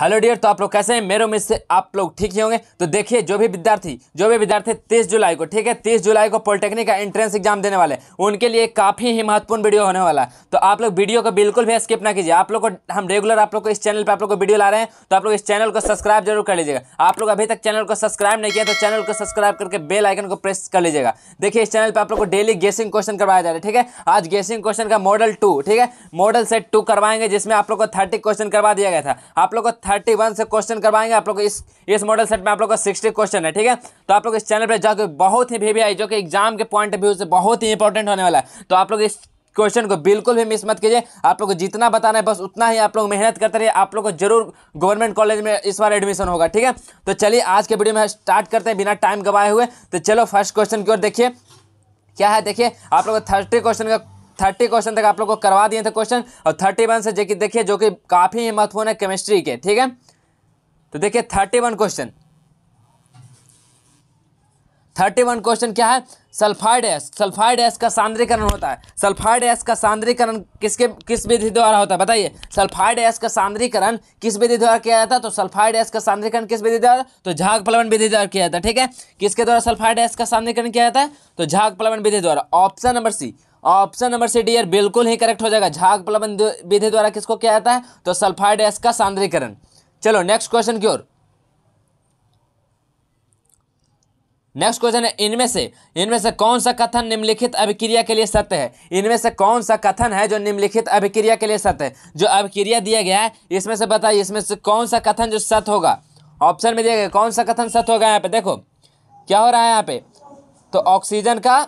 hello dear तो आप लोग कैसे हैं मेरे उम्मीद से आप लोग ठीक ही होंगे तो देखिए जो भी विद्यार्थी जो भी विद्यार्थी तीस जुलाई को ठीक है तीस जुलाई को पॉलिटेक्निक का एंट्रेंस एग्जाम देने वाले उनके लिए काफ़ी ही महत्वपूर्ण वीडियो होने वाला है तो आप लोग वीडियो को बिल्कुल भी स्किप ना कीजिए आप लोग को हम रेगुलर आप लोग को इस चैनल पर आप लोग को वीडियो ला रहे हैं तो आप लोग इस चैनल को सब्सक्राइब जरूर कर लीजिएगा आप लोग अभी तक चैनल को सब्सक्राइब नहीं किया तो चैनल को सब्सक्राइब करके बेल आइकन को प्रेस कर लीजिएगा देखिए इस चैनल पर आप लोग को डेली गेसिंग क्वेश्चन करवाया जा रहा है ठीक है आज गेसिंग क्वेश्चन का मॉडल टू ठीक है मॉडल सेट टू करवाएंगे जिसमें आप लोग को थर्टी क्वेश्चन करवा दिया गया था आप लोग को थर्टी वन से क्वेश्चन करवाएंगे आप लोग इस इस मॉडल सेट में आप लोग का सिक्सटी क्वेश्चन है ठीक है तो आप लोग इस चैनल पर जाकर बहुत ही भी आई जो कि एग्जाम के पॉइंट ऑफ व्यू से बहुत ही इंपॉर्टेंट होने वाला है तो आप लोग इस क्वेश्चन को बिल्कुल भी मिस मत कीजिए आप लोग को जितना बताना है बस उतना ही आप लोग मेहनत करते रहिए आप लोग को जरूर गवर्नमेंट कॉलेज में इस बार एडमिशन होगा ठीक है तो चलिए आज के वीडियो में स्टार्ट करते हैं बिना टाइम गवाए हुए तो चलो फर्स्ट क्वेश्चन की ओर देखिए क्या है देखिए आप लोग थर्टी क्वेश्चन का थर्टी क्वेश्चन तक आप लोग को करवा दिए थे क्वेश्चन और थर्टी वन से देखिए जो कि काफ़ी महत्वपूर्ण है केमिस्ट्री के ठीक है तो देखिए thirty one question thirty one question क्या है सल्फाइड एस सल्फाइड एस का सांद्रीकरण होता है सल्फाइड एस का सांद्रीकरण किसके किस विधि द्वारा होता है बताइए सल्फाइड एस का सांद्रीकरण किस विधि द्वारा किया जाता है तो सल्फाइड एस का सांद्रीकरण किस विधि द्वारा तो झाग प्लवन विधि द्वारा किया जाता है ठीक है किसके द्वारा सल्फाइड एस का सांद्रीकरण किया जाता है तो झाग प्लवन विधि द्वारा option number C option number C dear e, बिल्कुल ही करेक्ट हो जाएगा झाग प्लबन विधि द्वारा किसको किया जाता है तो सल्फाइड एस का सांद्रीकरण चलो नेक्स्ट क्वेश्चन की ओर नेक्स्ट क्वेश्चन है इनमें से इनमें से कौन सा कथन निम्नलिखित अभिक्रिया के लिए सत्य है इनमें से कौन सा कथन है जो निम्नलिखित अभिक्रिया के लिए सत्य है जो अभिक्रिया दिया गया है इसमें से बताइए इसमें से कौन सा कथन जो सत्य होगा ऑप्शन में दिया गया कौन सा कथन सत्य होगा यहाँ पे देखो क्या हो रहा है यहाँ पे तो ऑक्सीजन का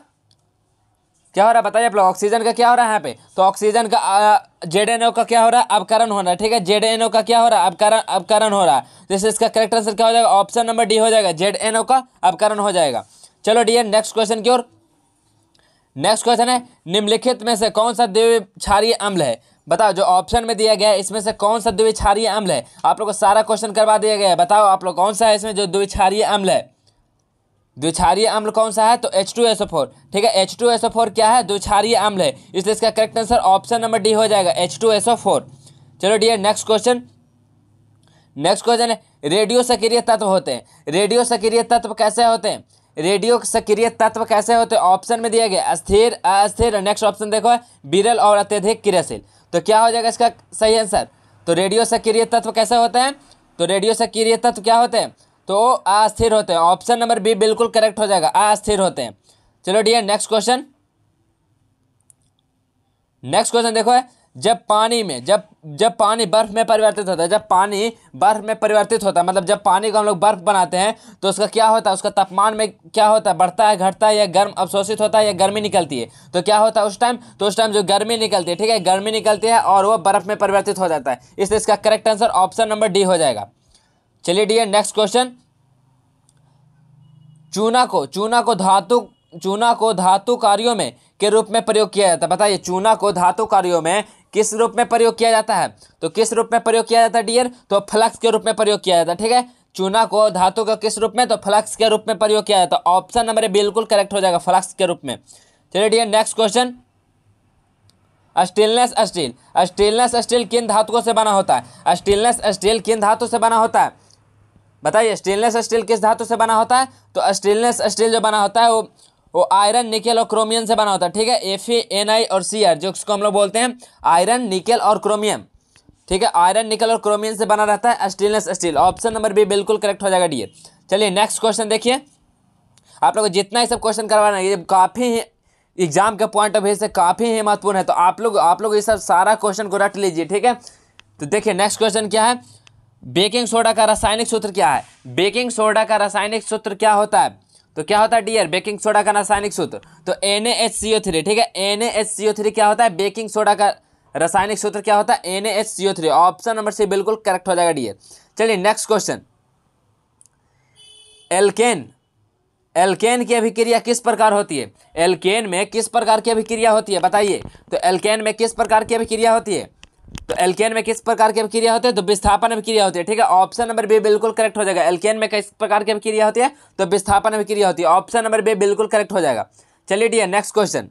क्या हो रहा है बताइए आप लोग ऑक्सीजन का क्या हो रहा है यहाँ पे तो ऑक्सीजन का जेड एन ओ का क्या हो रहा है अवकरण हो रहा है ठीक है जेड एन ओ का क्या हो रहा है अवकरण हो रहा है जैसे इसका करेक्ट आंसर क्या हो जाएगा ऑप्शन नंबर डी हो जाएगा जेड एन ओ का अपकरण हो जाएगा चलो डी नेक्स्ट क्वेश्चन की ओर नेक्स्ट क्वेश्चन है निम्नलिखित में से कौन सा देवी क्षारीय अम्ल है बताओ जो ऑप्शन में दिया गया है इसमें से कौन सा क्षारीय अम्ल है आप लोग को सारा क्वेश्चन करवा दिया गया है बताओ आप लोग कौन सा है इसमें जो क्षारीय अम्ल है द्विछारीय अम्ल कौन सा है तो एच टू एसओ फोर ठीक है एच टू एसओ फोर क्या है द्विछारीय अम्ल है इसलिए इसका correct answer option number D हो जाएगा एच टू एसओ फोर चलो dear next question next question है रेडियो सक्रिय तत्व होते हैं रेडियो सक्रिय तत्व कैसे होते हैं रेडियो सक्रिय तत्व कैसे होते हैं ऑप्शन में दिया गया अस्थिर अस्थिर नेक्स्ट ऑप्शन देखो बिरल और अत्यधिक क्रियाशील तो क्या हो जाएगा इसका सही आंसर तो रेडियो सक्रिय तत्व कैसे होते हैं तो रेडियो सक्रिय तत्व क्या होते हैं तो अस्थिर होते हैं ऑप्शन नंबर बी बिल्कुल करेक्ट हो जाएगा अस्थिर होते हैं चलो डी नेक्स्ट क्वेश्चन नेक्स्ट क्वेश्चन देखो है जब पानी में जब जब पानी बर्फ में परिवर्तित होता है जब पानी बर्फ में परिवर्तित होता है मतलब जब पानी को हम लोग बर्फ बनाते हैं तो उसका क्या होता है उसका तापमान में क्या होता है बढ़ता है घटता है या गर्म अवशोषित होता है या गर्मी निकलती है तो क्या होता है उस टाइम तो उस टाइम जो गर्मी निकलती है ठीक है गर्मी निकलती है और वह बर्फ में परिवर्तित हो जाता है इसलिए इसका correct answer option number D हो जाएगा चलिए डी नेक्स्ट क्वेश्चन चूना को चूना को धातु चूना को धातु कार्यों में के रूप में प्रयोग किया जाता है बताइए चूना को धातु कार्यों में किस रूप में प्रयोग किया जाता है तो किस रूप में प्रयोग किया जाता है डियर तो फ्लक्स के रूप में प्रयोग किया जाता है ठीक है चूना को धातु का किस रूप में तो फ्लक्स के रूप में प्रयोग किया जाता है ऑप्शन नंबर बिल्कुल करेक्ट हो जाएगा फ्लक्स के रूप में चलिए dear next question stainless steel stainless steel किन धातुओं से बना होता है स्टेनलेस स्टील किन धातु से बना होता है बताइए स्टेनलेस स्टील किस धातु से बना होता है तो स्टेनलेस स्टील जो बना होता है वो वो आयरन निकेल और क्रोमियम से बना होता है ठीक है एफ एन आई और सी आर जो इसको हम लोग बोलते हैं आयरन निकेल और क्रोमियम ठीक है आयरन निकल और क्रोमियम से बना रहता है stainless steel option number B बिल्कुल करेक्ट हो जाएगा डी चलिए नेक्स्ट क्वेश्चन देखिए आप लोग जितना ही सब क्वेश्चन करवाना है ये काफ़ी एग्जाम के पॉइंट ऑफ व्यू से काफ़ी ही महत्वपूर्ण है तो आप लोग आप लोग ये सब सारा क्वेश्चन को रट लीजिए ठीक है तो देखिए नेक्स्ट क्वेश्चन क्या है बेकिंग सोडा का रासायनिक सूत्र क्या है बेकिंग सोडा का रासायनिक सूत्र क्या होता है तो क्या होता है डियर बेकिंग सोडा का रासायनिक सूत्र तो N H C O three ठीक है N H C O three क्या होता है बेकिंग सोडा का रासायनिक सूत्र क्या होता है N H C O three option number C बिल्कुल करेक्ट हो जाएगा डियर चलिए नेक्स्ट क्वेश्चन एल्केन एल्केन की अभिक्रिया किस प्रकार होती है एल्केन में किस प्रकार की अभिक्रिया होती है बताइए तो एल्केन में किस प्रकार की अभिक्रिया होती है तो एल्केन में किस प्रकार की अभिक्रिया होती है तो विस्थापन अभिक्रिया होती है ठीक है ऑप्शन नंबर बी बिल्कुल करेक्ट हो जाएगा एल्केन में किस प्रकार की अभिक्रिया होती है तो विस्थापन अभिक्रिया होती है ऑप्शन नंबर बी बिल्कुल करेक्ट हो जाएगा चलिए डियर नेक्स्ट क्वेश्चन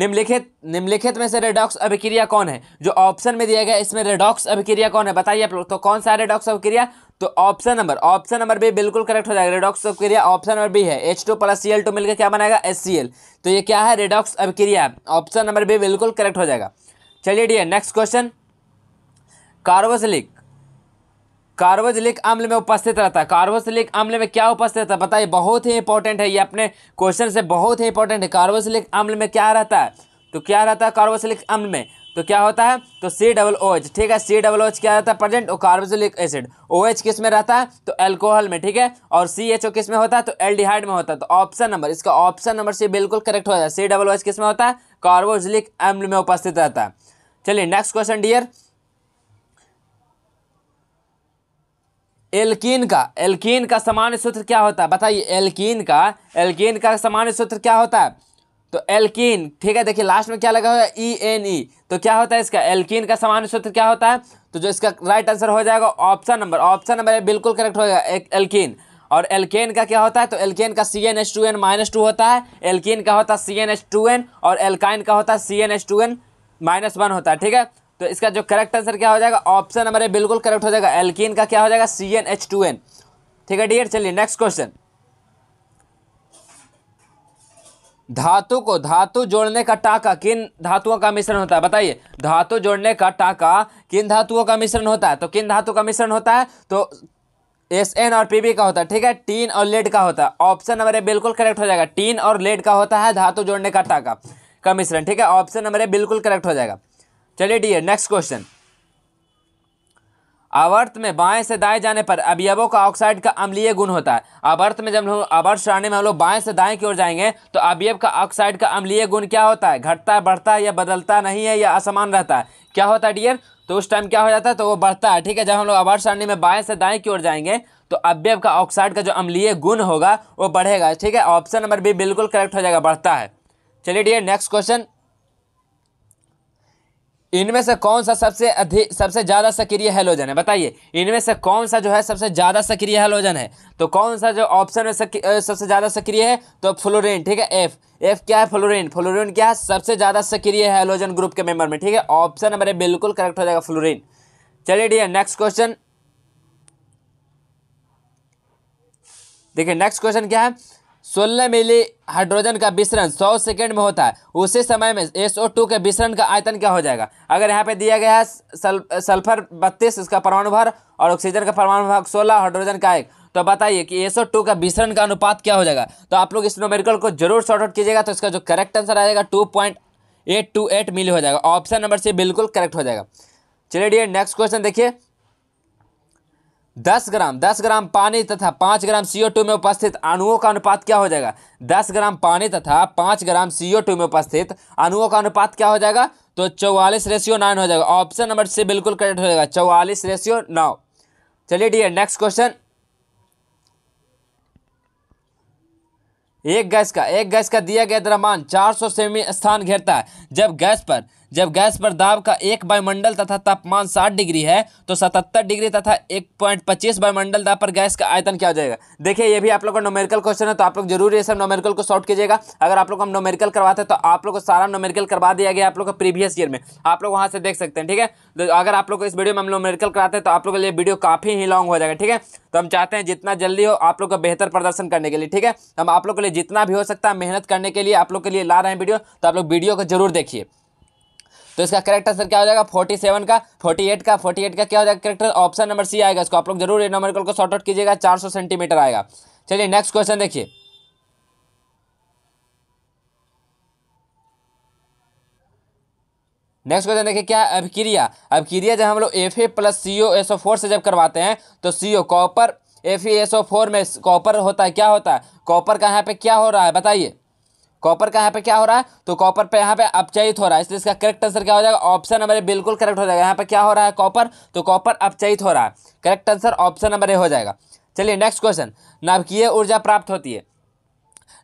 निम्नलिखित निम्नलिखित में से रेडॉक्स अभिक्रिया कौन है जो ऑप्शन में दिया गया इसमें रेडॉक्स अभिक्रिया कौन है बताइए आप लोग तो कौन सा रेडॉक्स अभिक्रिया तो option number option number B बिल्कुल करेक्ट हो जाएगा रेडॉक्स अभिक्रिया ऑप्शन नंबर बी है H two plus C L two मिलकर क्या बनाएगा एस सी एल तो ये क्या है रेडॉक्स अभिक्रिया ऑप्शन नंबर बी बिल्कुल करेक्ट हो जाएगा चलिए ठीक है नेक्स्ट क्वेश्चन कार्बोसलिक कार्बोजलिक अम्ल में उपस्थित रहता है कार्बोसलिक अम्ल में क्या उपस्थित है बताइए बहुत ही इंपॉर्टेंट है ये अपने क्वेश्चन से बहुत ही इंपॉर्टेंट है कार्बोसलिक अम्ल में क्या रहता है तो क्या रहता है कार्बोसलिक अम्ल में तो क्या होता है तो सी डबल ओ एच ठीक है सी डबल ओ एच क्या रहता है प्रेजेंट और कार्बोजिलिक एसिड ओ एच किस में रहता है तो एल्कोहल में ठीक है और सी एच ओ किस में होता है तो एल्डिहाइड में होता है तो ऑप्शन नंबर इसका ऑप्शन नंबर सी बिल्कुल करेक्ट हो है सी डबल ओ एच किस में होता है कार्बोजिलिक अम्ल में उपस्थित रहता है चलिए नेक्स्ट क्वेश्चन डियर एल्कीन का एल्कीन का सामान्य सूत्र क्या होता है बताइए एल्कीन का एल्कीन का सामान्य सूत्र क्या होता है तो एल्कीन ठीक है देखिए लास्ट में क्या लगा हुआ ई एन ई तो क्या होता है इसका एल्कीन का सामान्य सूत्र क्या होता है तो जो इसका राइट आंसर हो जाएगा ऑप्शन नंबर ऑप्शन नंबर बिल्कुल करेक्ट होगा एल्कीन और एल्केन का क्या होता है तो एल्केन का C N H two N minus two होता है एल्किन का होता है C N H two N और एल्काइन का होता है C N H two N minus one होता है ठीक है तो इसका जो करेक्ट आंसर क्या हो जाएगा ऑप्शन ए बिल्कुल करेक्ट हो जाएगा एल्किन का क्या हो जाएगा C N H two N ठीक है डियर चलिए नेक्स्ट क्वेश्चन धातु को धातु जोड़ने का टाका किन धातुओं का मिश्रण होता है बताइए धातु जोड़ने का टाका किन धातुओं का मिश्रण होता है तो किन धातु का मिश्रण होता है तो एस एन और पीबी का होता है ठीक है टीन और लेड का होता है ऑप्शन हमारे बिल्कुल करेक्ट हो जाएगा टीन और लेड का होता है धातु जोड़ने का टाका का मिश्रण ठीक है ऑप्शन नंबर ए बिल्कुल करेक्ट हो जाएगा चलिए डी नेक्स्ट क्वेश्चन अवर्थ में बाएं से दाएं जाने पर अवयवों का ऑक्साइड का अम्लीय गुण होता है अवर्थ में जब हम आवर्त सारणी में हम लोग बाएं से दाएं की ओर जाएंगे तो अवयव का ऑक्साइड का अम्लीय गुण क्या होता है घटता है बढ़ता है या बदलता नहीं है या असमान रहता है क्या होता है डियर तो उस टाइम क्या हो जाता है तो वो बढ़ता है ठीक है जब हम लोग आवर्त सारणी में बाएं से दाएं की ओर जाएंगे तो अवयव का ऑक्साइड का जो अम्लीय गुण होगा वो बढ़ेगा ठीक है ऑप्शन नंबर बी बिल्कुल करेक्ट हो जाएगा बढ़ता है चलिए डियर नेक्स्ट क्वेश्चन इनमें से कौन सा सबसे अधिक सबसे ज़्यादा सक्रिय हेलोजन है बताइए इनमें से कौन सा जो है सबसे ज़्यादा सक्रिय हेलोजन है तो कौन सा जो ऑप्शन में सबसे ज़्यादा सक्रिय है तो फ्लोरेन ठीक है एफ एफ क्या है फ्लोरेन फ्लोरेन क्या है सबसे ज़्यादा सक्रिय हेलोजन ग्रुप के मेंबर में ठीक है ऑप्शन नंबर बिल्कुल करेक्ट हो जाएगा फ्लोरेन चलिए डियर नेक्स्ट क्वेश्चन देखिए नेक्स्ट क्वेश्चन क्या है सोलह मिली हाइड्रोजन का विसरण 100 सेकेंड में होता है उसी समय में SO2 के विसरण का आयतन क्या हो जाएगा अगर यहाँ पे दिया गया है सल, सल्फर बत्तीस इसका परमाणु भर और ऑक्सीजन का परमाणु भाग सोलह हाइड्रोजन का एक तो बताइए कि SO2 का विसरण का अनुपात क्या हो जाएगा तो आप लोग इस नोमेरिकल को जरूर शॉर्ट आउट कीजिएगा तो इसका जो करेक्ट आंसर जाएगा two point eight two eight मिली हो जाएगा ऑप्शन नंबर सी बिल्कुल करेक्ट हो जाएगा चलिए डी नेक्स्ट क्वेश्चन देखिए 10 ग्राम 10 ग्राम पानी तथा 5 ग्राम CO2 में उपस्थित अणुओं का अनुपात क्या हो जाएगा 10 ग्राम पानी तथा 5 ग्राम CO2 में उपस्थित अणुओं का अनुपात क्या हो जाएगा तो चौवालीस रेशियो नाइन हो जाएगा ऑप्शन नंबर सी बिल्कुल करेक्ट हो जाएगा चौवालीस रेशियो नौ चलिए डी नेक्स्ट क्वेश्चन एक गैस का एक गैस का दिया गया द्रव्यमान 400 सेमी स्थान घेरता है जब गैस पर जब गैस पर दाब का एक वायुमंडल तथा तापमान साठ डिग्री है तो सतहत्तर डिग्री तथा एक पॉइंट पच्चीस वायुमंडल दाब पर गैस का आयतन क्या हो जाएगा देखिए ये भी आप लोग का नोमेरिकल क्वेश्चन है तो आप लोग जरूर ये सब नोमेरिकल को सॉल्व कीजिएगा अगर आप लोग हम नोमेरिकल करवाते हैं तो आप लोग को सारा नोमेरिकल करवा दिया गया आप लोग का प्रीवियस ईयर में आप लोग वहाँ से देख सकते हैं ठीक है तो अगर आप लोग को इस वीडियो में हम नोमेरिकल कराते हैं तो आप लोग के लिए वीडियो काफ़ी ही लॉन्ग हो जाएगा ठीक है तो हम चाहते हैं जितना जल्दी हो आप लोग का बेहतर प्रदर्शन करने के लिए ठीक है हम आप लोग के लिए जितना भी हो सकता है मेहनत करने के लिए आप लोग के लिए ला रहे हैं वीडियो तो आप लोग वीडियो को जरूर देखिए तो इसका करेक्ट आंसर क्या हो जाएगा फोर्टी सेवन का फोर्टी एट का फोर्टी एट का क्या हो जाएगा करेक्टर ऑप्शन नंबर सी आएगा इसको आप लोग जरूर नंबर को शॉर्ट आउट कीजिएगा चार सौ सेंटीमीटर आएगा चलिए नेक्स्ट क्वेश्चन देखिए नेक्स्ट क्वेश्चन देखिए क्या अभिक्रिया अभिक्रिया जब हम लोग F A plus C O S O four से जब करवाते हैं तो C O copper F E S O four में कॉपर होता है क्या होता है कॉपर का यहाँ पे क्या हो रहा है बताइए कॉपर का यहाँ पे क्या हो रहा है तो कॉपर पे यहाँ पे अपचयित हो रहा है इसलिए इसका करेक्ट आंसर क्या हो जाएगा ऑप्शन नंबर ए बिल्कुल करेक्ट हो जाएगा यहाँ पे क्या हो रहा है कॉपर तो कॉपर अपचयित हो रहा है correct answer option number A हो जाएगा चलिए नेक्स्ट क्वेश्चन नाभिकीय ऊर्जा प्राप्त होती है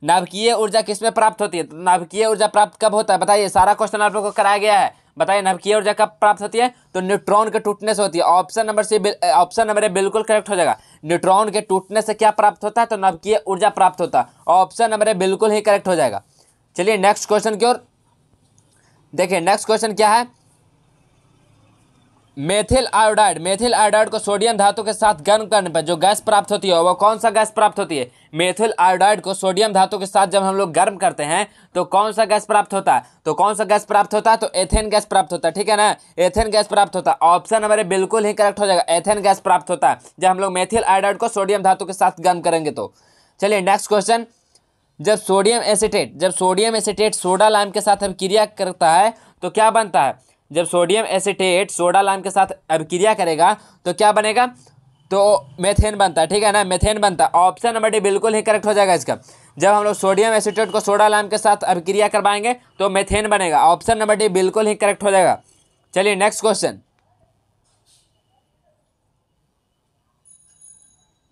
नाभिकीय ऊर्जा किसमें प्राप्त होती है तो नाभिकीय ऊर्जा प्राप्त कब होता है बताइए सारा क्वेश्चन आप लोग को कराया गया है बताइए नाभिकीय ऊर्जा कब प्राप्त होती है तो न्यूट्रॉन के टूटने से होती है option number C option number A बिल्कुल करेक्ट हो जाएगा न्यूट्रॉन के टूटने से क्या प्राप्त होता है तो नाभिकीय ऊर्जा प्राप्त होता है ऑप्शन नंबर ए बिल्कुल ही करेक्ट हो जाएगा चलिए नेक्स्ट क्वेश्चन की ओर देखिए नेक्स्ट क्वेश्चन क्या है मेथिल आयोडाइड मेथिल आयोडाइड को सोडियम धातु के साथ गर्म करने पर जो गैस प्राप्त होती है वह कौन सा गैस प्राप्त होती है मेथिल आयोडाइड को सोडियम धातु के साथ जब हम लोग गर्म करते हैं तो कौन सा गैस प्राप्त होता है तो कौन सा गैस प्राप्त होता है तो एथेन गैस प्राप्त होता है ठीक है ना एथेन गैस प्राप्त होता है ऑप्शन हमारे बिल्कुल ही करेक्ट हो जाएगा एथेन गैस प्राप्त होता है जब हम लोग मेथिल आयोडाइड को सोडियम धातु के साथ गर्म करेंगे तो चलिए नेक्स्ट क्वेश्चन जब सोडियम एसीटेट जब सोडियम एसीटेट सोडा लाइम के साथ अभिक्रिया करता है तो क्या बनता है जब सोडियम एसीटेट सोडा लाइम के साथ अभिक्रिया करेगा तो क्या बनेगा तो मेथेन बनता है ठीक है ना मेथेन बनता है ऑप्शन नंबर डी बिल्कुल ही करेक्ट हो जाएगा इसका जब हम लोग सोडियम एसीटेट को सोडा लाइम के साथ अभिक्रिया करवाएंगे तो मेथेन बनेगा ऑप्शन नंबर डी बिल्कुल ही करेक्ट हो जाएगा चलिए नेक्स्ट क्वेश्चन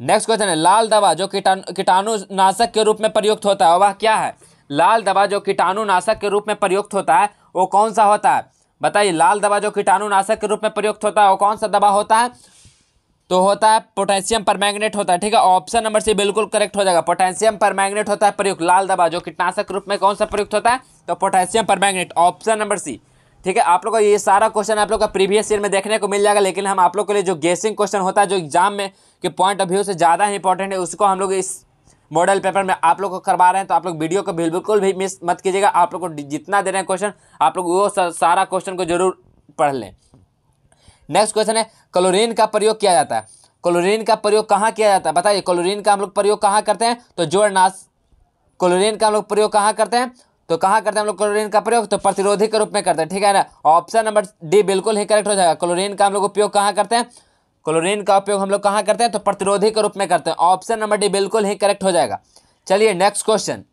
नेक्स्ट क्वेश्चन है लाल दवा जो कीटाणु कीटाणुनाशक के रूप में प्रयुक्त होता है वह क्या है लाल दवा जो कीटाणुनाशक के रूप में प्रयुक्त होता है वो कौन सा होता है बताइए लाल दवा जो कीटाणुनाशक के रूप में प्रयुक्त होता है वो कौन सा दवा होता है तो होता है पोटेशियम परमैग्नेट होता है ठीक है ऑप्शन नंबर सी बिल्कुल करेक्ट हो जाएगा पोटेशियम परमैग्नेट होता है प्रयुक्त लाल दवा जो कीटनाशक रूप में कौन सा प्रयुक्त होता है तो potassium permanganate option number C ठीक है आप लोग का ये सारा क्वेश्चन आप लोग का प्रीवियस ईयर में देखने को मिल जाएगा लेकिन हम आप लोग के लिए जो गेसिंग क्वेश्चन होता है जो एग्जाम में के पॉइंट ऑफ व्यू से ज़्यादा इंपॉर्टेंट है उसको हम लोग इस मॉडल पेपर में आप लोग को करवा रहे हैं तो आप लोग वीडियो को बिल्कुल भी मिस मत कीजिएगा आप लोग को जितना दे रहे हैं क्वेश्चन आप लोग वो सारा क्वेश्चन को जरूर पढ़ लें नेक्स्ट क्वेश्चन है क्लोरीन का प्रयोग किया जाता है क्लोरीन का प्रयोग कहाँ किया जाता है बताइए क्लोरीन का हम लोग प्रयोग कहाँ करते हैं तो जोड़नाश क्लोरीन का हम लोग प्रयोग कहाँ करते हैं तो कहाँ करते हैं हम लोग क्लोरीन का प्रयोग तो प्रतिरोधी के रूप में करते हैं ठीक है ना ऑप्शन नंबर डी बिल्कुल ही करेक्ट हो जाएगा क्लोरीन का हम लोग उपयोग कहाँ करते हैं क्लोरीन का उपयोग हम लोग कहाँ करते हैं तो प्रतिरोधी के रूप में करते हैं ऑप्शन नंबर डी बिल्कुल ही करेक्ट हो जाएगा चलिए नेक्स्ट क्वेश्चन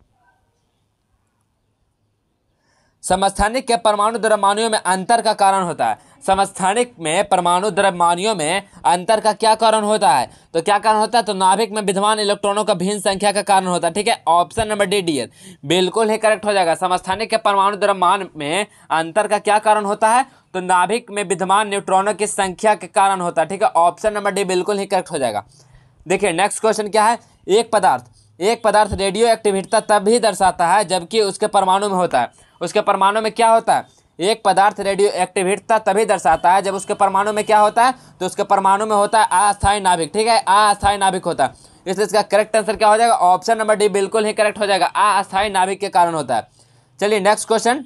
समस्थानिक के परमाणु द्रव्यमानियों में अंतर का कारण होता है समस्थानिक में परमाणु द्रव्यमानियों में अंतर का क्या कारण होता है तो क्या कारण होता है तो नाभिक में विद्वान इलेक्ट्रॉनों का भिन्न संख्या का कारण होता है ठीक है ऑप्शन नंबर डी डी बिल्कुल ही करेक्ट हो जाएगा समस्थानिक के परमाणु द्रव्यमान में अंतर का क्या कारण होता है तो नाभिक में विद्यमान न्यूट्रॉनों की संख्या के कारण होता है ठीक है ऑप्शन नंबर डी बिल्कुल ही करेक्ट हो जाएगा देखिए नेक्स्ट क्वेश्चन क्या है एक पदार्थ एक पदार्थ रेडियो एक्टिविटता तब भी दर्शाता है जबकि उसके परमाणु में होता है उसके परमाणु में क्या होता है एक पदार्थ रेडियो एक्टिविटता तभी दर्शाता है जब उसके परमाणु में क्या होता है तो उसके परमाणु में होता है अस्थायी नाभिक ठीक है अस्थायी नाभिक होता है इसलिए इसका करेक्ट आंसर क्या हो जाएगा ऑप्शन नंबर डी बिल्कुल ही करेक्ट हो जाएगा अस्थायी नाभिक के कारण होता है चलिए नेक्स्ट क्वेश्चन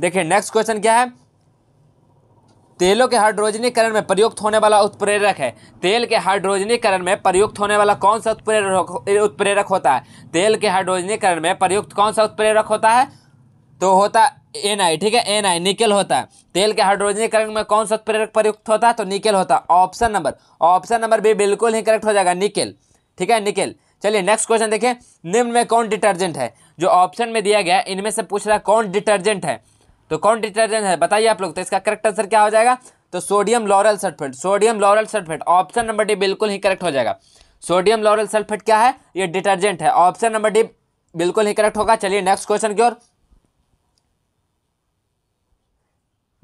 देखिए नेक्स्ट क्वेश्चन क्या है तेलों के हाइड्रोजनीकरण में प्रयुक्त होने वाला उत्प्रेरक है तेल के हाइड्रोजनीकरण में प्रयुक्त होने वाला कौन सा उत्प्रेरक उत्प्रेरक होता है तेल के हाइड्रोजनीकरण में प्रयुक्त कौन सा उत्प्रेरक होता है तो होता एन आई ठीक है एन आई निकेल होता है तेल के हाइड्रोजनीकरण में कौन सा उत्प्रेरक प्रयुक्त होता है तो निकल होता है option number option number B बिल्कुल ही करेक्ट हो जाएगा निकेल ठीक है निकल चलिए नेक्स्ट क्वेश्चन देखिए निम्न में कौन डिटर्जेंट है जो ऑप्शन में दिया गया इनमें से पूछ रहा है कौन डिटर्जेंट है तो कौन डिटर्जेंट है बताइए आप लोग तो इसका करेक्ट आंसर क्या हो जाएगा तो sodium lauryl sulphate sodium lauryl sulphate option number D बिल्कुल ही करेक्ट हो जाएगा सोडियम लॉरल सल्फेट क्या है ये डिटर्जेंट है ऑप्शन नंबर डी बिल्कुल ही करेक्ट होगा चलिए नेक्स्ट क्वेश्चन की ओर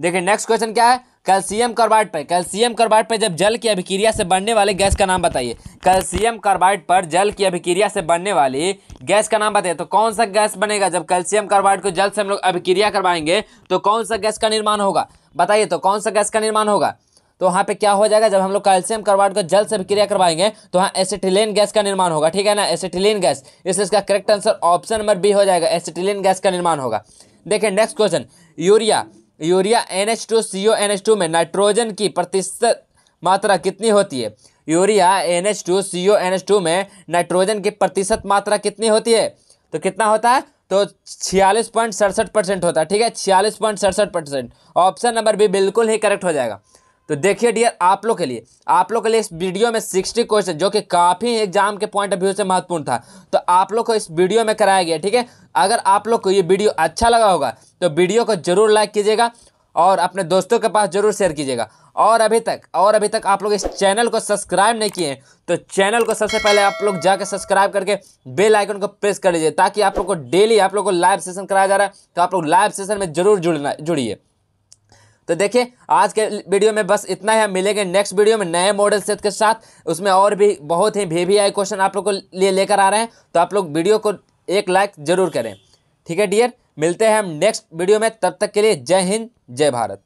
देखिए नेक्स्ट क्वेश्चन क्या है कैल्शियम कार्बाइड पर कैल्शियम कार्बाइड पर जब जल की अभिक्रिया से बनने वाले गैस का नाम बताइए कैल्शियम कार्बाइड पर जल की अभिक्रिया से बनने वाली गैस का नाम बताइए तो कौन सा गैस बनेगा जब कैल्शियम कार्बाइड को जल से हम लोग अभिक्रिया करवाएंगे तो कौन सा गैस का निर्माण होगा बताइए तो कौन सा गैस का निर्माण होगा तो वहाँ पे क्या हो जाएगा जब हम लोग कैल्शियम कार्बाइड को जल से अभिक्रिया करवाएंगे तो वहाँ एसिटिलीन गैस का निर्माण होगा ठीक है ना एसिटिलीन गैस इसलिए इसका correct answer option number B हो जाएगा एसिटिलीन गैस का निर्माण होगा देखिए next question urea urea N H two C O N H two में नाइट्रोजन की प्रतिशत मात्रा कितनी होती है urea N H two C O N H two में नाइट्रोजन की प्रतिशत मात्रा कितनी होती है तो कितना होता है तो छियालीस पॉइंट सड़सठ परसेंट होता है ठीक है छियालीस पॉइंट सड़सठ परसेंट ऑप्शन नंबर बी बिल्कुल ही करेक्ट हो जाएगा तो देखिए डियर आप लोग के लिए आप लोग के लिए इस वीडियो में सिक्सटी क्वेश्चन जो कि काफ़ी एग्जाम के पॉइंट ऑफ व्यू से महत्वपूर्ण था तो आप लोग को इस वीडियो में कराया गया ठीक है अगर आप लोग को ये वीडियो अच्छा लगा होगा तो वीडियो को जरूर लाइक कीजिएगा और अपने दोस्तों के पास जरूर शेयर कीजिएगा और अभी तक और अभी तक आप लोग इस चैनल को सब्सक्राइब नहीं किए तो चैनल को सबसे पहले आप लोग जाकर सब्सक्राइब करके बेल आइकन को प्रेस कर लीजिए ताकि आप लोग को डेली आप लोग को लाइव सेशन कराया जा रहा है तो आप लोग लाइव सेशन में जरूर जुड़ना जुड़िए तो देखिए आज के वीडियो में बस इतना ही मिलेंगे नेक्स्ट वीडियो में नए मॉडल सेट के साथ उसमें और भी बहुत ही भी, भी आई क्वेश्चन आप लोग को लिए लेकर आ रहे हैं तो आप लोग वीडियो को एक लाइक ज़रूर करें ठीक है डियर मिलते हैं हम नेक्स्ट वीडियो में तब तक के लिए जय हिंद जय भारत